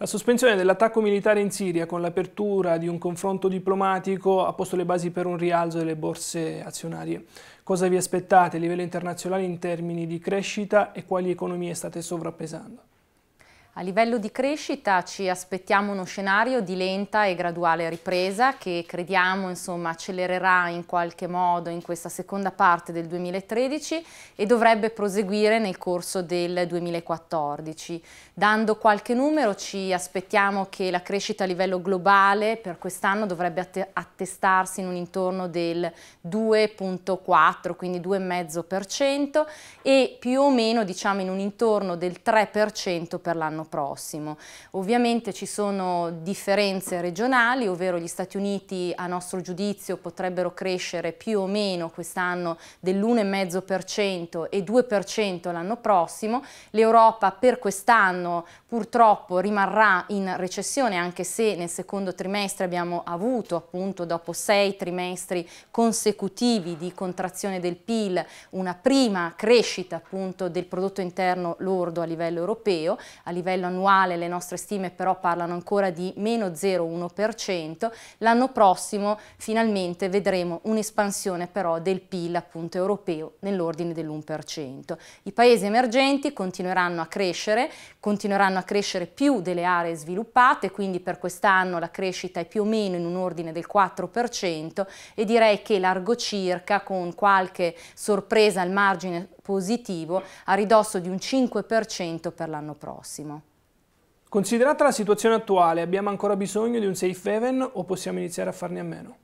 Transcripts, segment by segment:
La sospensione dell'attacco militare in Siria con l'apertura di un confronto diplomatico ha posto le basi per un rialzo delle borse azionarie. Cosa vi aspettate a livello internazionale in termini di crescita e quali economie state sovrappesando? A livello di crescita ci aspettiamo uno scenario di lenta e graduale ripresa che crediamo insomma, accelererà in qualche modo in questa seconda parte del 2013 e dovrebbe proseguire nel corso del 2014. Dando qualche numero ci aspettiamo che la crescita a livello globale per quest'anno dovrebbe attestarsi in un intorno del 2.4, quindi 2,5% e più o meno diciamo in un intorno del 3% per l'anno prossimo. Ovviamente ci sono differenze regionali, ovvero gli Stati Uniti a nostro giudizio potrebbero crescere più o meno quest'anno dell'1,5% e 2% l'anno prossimo. L'Europa per quest'anno purtroppo rimarrà in recessione anche se nel secondo trimestre abbiamo avuto appunto dopo sei trimestri consecutivi di contrazione del PIL una prima crescita appunto del prodotto interno lordo a livello europeo, a livello livello annuale le nostre stime però parlano ancora di meno 0,1%, l'anno prossimo finalmente vedremo un'espansione però del PIL appunto europeo nell'ordine dell'1%. I paesi emergenti continueranno a crescere, continueranno a crescere più delle aree sviluppate, quindi per quest'anno la crescita è più o meno in un ordine del 4% e direi che largo circa con qualche sorpresa al margine positivo a ridosso di un 5% per l'anno prossimo. Considerata la situazione attuale, abbiamo ancora bisogno di un safe haven o possiamo iniziare a farne a meno?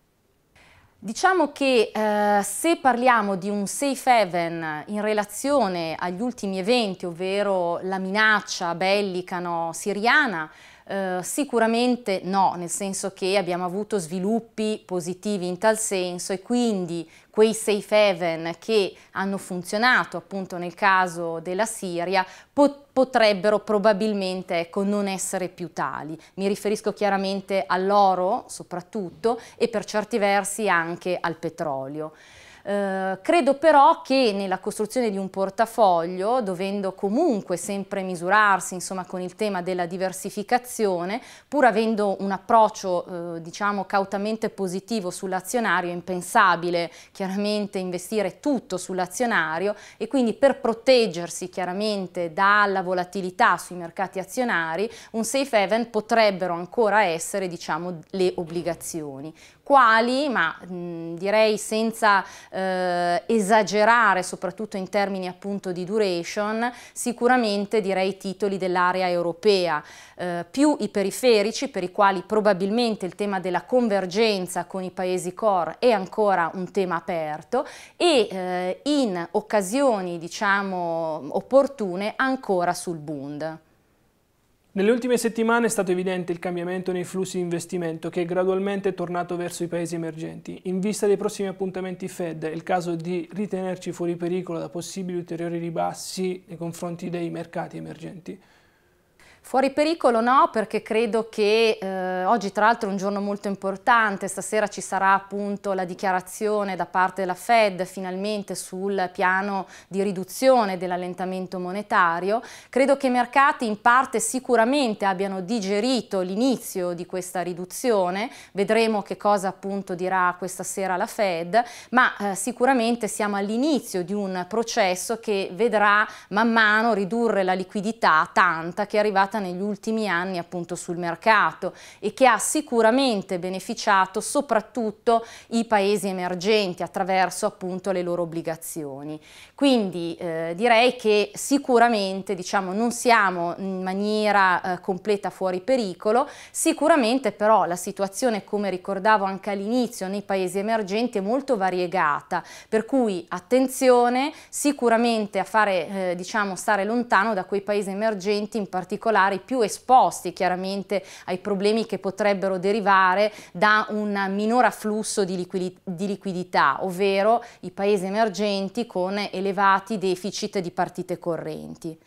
Diciamo che eh, se parliamo di un safe haven in relazione agli ultimi eventi, ovvero la minaccia bellica no, siriana, eh, sicuramente no, nel senso che abbiamo avuto sviluppi positivi in tal senso e quindi quei safe haven che hanno funzionato appunto nel caso della Siria potrebbero probabilmente ecco, non essere più tali. Mi riferisco chiaramente all'oro soprattutto e per certi versi anche al petrolio. Eh, credo però che nella costruzione di un portafoglio, dovendo comunque sempre misurarsi insomma, con il tema della diversificazione, pur avendo un approccio eh, diciamo, cautamente positivo sull'azionario, è impensabile chiaramente investire tutto sull'azionario e quindi per proteggersi chiaramente dalla volatilità sui mercati azionari, un safe haven potrebbero ancora essere diciamo, le obbligazioni quali, ma mh, direi senza eh, esagerare, soprattutto in termini appunto di duration, sicuramente direi titoli dell'area europea, eh, più i periferici per i quali probabilmente il tema della convergenza con i paesi core è ancora un tema aperto e eh, in occasioni diciamo opportune ancora sul Bund. Nelle ultime settimane è stato evidente il cambiamento nei flussi di investimento che è gradualmente tornato verso i paesi emergenti. In vista dei prossimi appuntamenti Fed è il caso di ritenerci fuori pericolo da possibili ulteriori ribassi nei confronti dei mercati emergenti. Fuori pericolo no, perché credo che eh, oggi tra l'altro è un giorno molto importante, stasera ci sarà appunto la dichiarazione da parte della Fed finalmente sul piano di riduzione dell'allentamento monetario. Credo che i mercati in parte sicuramente abbiano digerito l'inizio di questa riduzione, vedremo che cosa appunto dirà questa sera la Fed, ma eh, sicuramente siamo all'inizio di un processo che vedrà man mano ridurre la liquidità tanta che è arrivata entrata negli ultimi anni appunto sul mercato e che ha sicuramente beneficiato soprattutto i paesi emergenti attraverso appunto le loro obbligazioni. Quindi eh, direi che sicuramente diciamo, non siamo in maniera eh, completa fuori pericolo, sicuramente però la situazione come ricordavo anche all'inizio nei paesi emergenti è molto variegata, per cui attenzione sicuramente a fare eh, diciamo stare lontano da quei paesi emergenti in particolare particolari, più esposti chiaramente ai problemi che potrebbero derivare da un minore afflusso di, liquidi di liquidità, ovvero i paesi emergenti con elevati deficit di partite correnti.